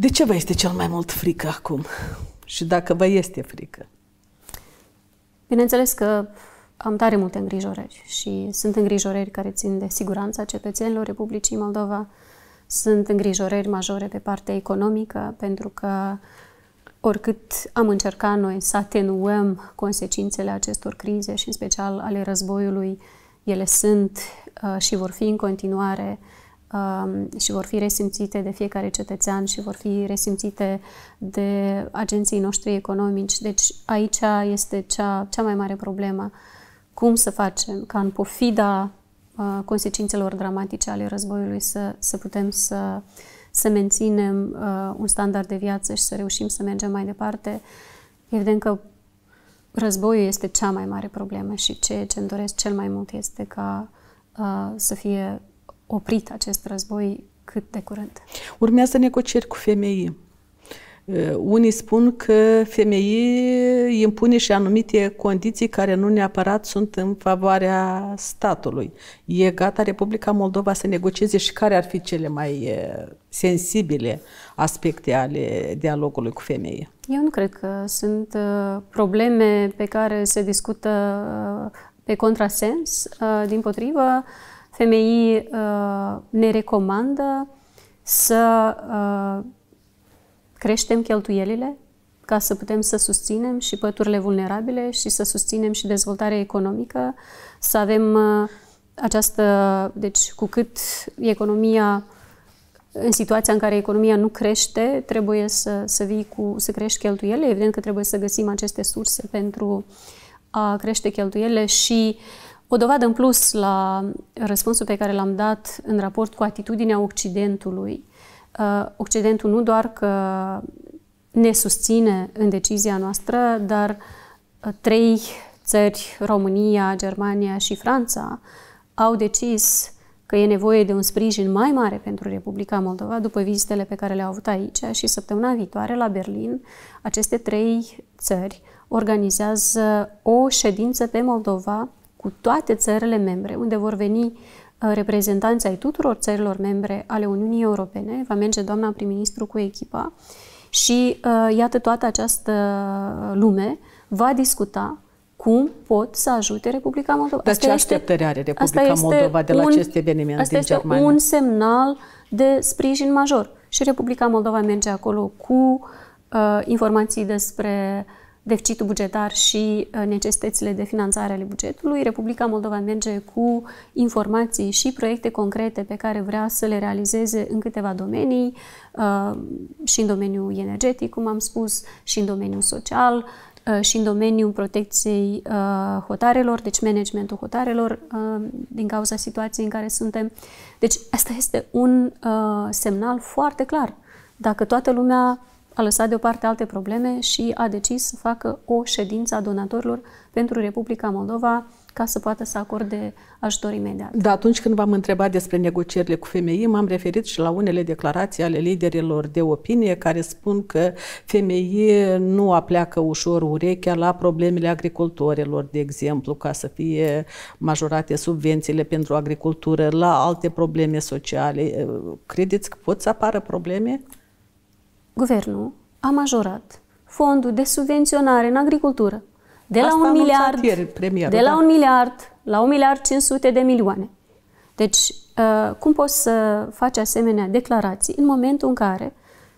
De ce vă este cel mai mult frică acum? Și dacă vă este frică? Bineînțeles că am tare multe îngrijorări și sunt îngrijorări care țin de siguranța cetățenilor Republicii Moldova, sunt îngrijorări majore pe partea economică, pentru că oricât am încercat noi să atenuăm consecințele acestor crize și în special ale războiului, ele sunt uh, și vor fi în continuare uh, Um, și vor fi resimțite de fiecare cetățean și vor fi resimțite de agenții noștri economici. Deci aici este cea, cea mai mare problemă. Cum să facem ca în pofida uh, consecințelor dramatice ale războiului să, să putem să, să menținem uh, un standard de viață și să reușim să mergem mai departe. Evident că războiul este cea mai mare problemă și ce îmi doresc cel mai mult este ca uh, să fie oprit acest război cât de curând? Urmează negocieri cu femei. Uh, unii spun că femeii impune și anumite condiții care nu neapărat sunt în favoarea statului. E gata Republica Moldova să negocieze și care ar fi cele mai uh, sensibile aspecte ale dialogului cu femeie? Eu nu cred că sunt uh, probleme pe care se discută pe contrasens, din potrivă femeii uh, ne recomandă să uh, creștem cheltuielile ca să putem să susținem și păturile vulnerabile și să susținem și dezvoltarea economică, să avem uh, această, deci cu cât economia în situația în care economia nu crește, trebuie să, să vii cu, să crești cheltuielile. Evident că trebuie să găsim aceste surse pentru a crește cheltuielile și o dovadă în plus la răspunsul pe care l-am dat în raport cu atitudinea Occidentului. Uh, Occidentul nu doar că ne susține în decizia noastră, dar uh, trei țări, România, Germania și Franța, au decis că e nevoie de un sprijin mai mare pentru Republica Moldova după vizitele pe care le-au avut aici și săptămâna viitoare la Berlin aceste trei țări organizează o ședință pe Moldova cu toate țările membre, unde vor veni uh, reprezentanții ai tuturor țărilor membre ale Uniunii Europene, va merge doamna prim-ministru cu echipa și uh, iată toată această lume va discuta cum pot să ajute Republica Moldova. Dar asta ce așteptări are Republica Moldova de la un, acest eveniment asta din este Germania? un semnal de sprijin major. Și Republica Moldova merge acolo cu uh, informații despre uh, deficitul bugetar și uh, necesitățile de finanțare ale bugetului. Republica Moldova merge cu informații și proiecte concrete pe care vrea să le realizeze în câteva domenii, uh, și în domeniul energetic, cum am spus, și în domeniul social, uh, și în domeniul protecției hotarelor, deci managementul hotarelor din cauza situației în care suntem. Deci asta este un semnal foarte clar. Dacă toată lumea a lăsat deoparte alte probleme și a decis să facă o ședință a donatorilor pentru Republica Moldova ca să poată să acorde ajutor imediat. Da, atunci când v-am întrebat despre negocierile cu femei, m-am referit și la unele declarații ale liderilor de opinie care spun că femeie nu apleacă ușor urechea la problemele agricultorilor, de exemplu, ca să fie majorate subvențiile pentru agricultură, la alte probleme sociale. Credeți că pot să apară probleme? guvernul a majorat fondul de subvenționare în agricultură de Asta la un miliard, ieri, premier, de da? la un miliard la un miliard 500 de milioane. Deci, uh, cum poți să faci asemenea declarații în momentul în care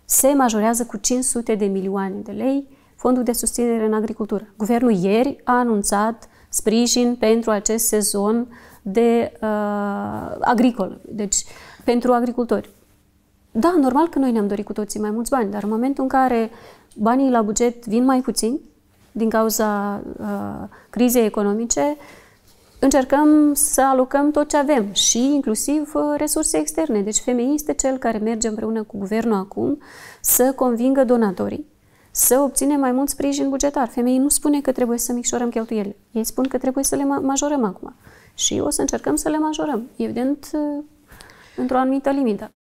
se majorează cu 500 de milioane de lei fondul de susținere în agricultură? Guvernul ieri a anunțat sprijin pentru acest sezon de uh, agricol, deci pentru agricultori. Da, normal că noi ne-am dorit cu toții mai mulți bani, dar în momentul în care banii la buget vin mai puțini din cauza uh, crizei economice, încercăm să alocăm tot ce avem și inclusiv uh, resurse externe. Deci FMI este cel care merge împreună cu guvernul acum să convingă donatorii să obținem mai mult sprijin bugetar. Femeii nu spune că trebuie să micșorăm cheltuielile. Ei spun că trebuie să le majorăm acum. Și o să încercăm să le majorăm. Evident, uh, într-o anumită limită.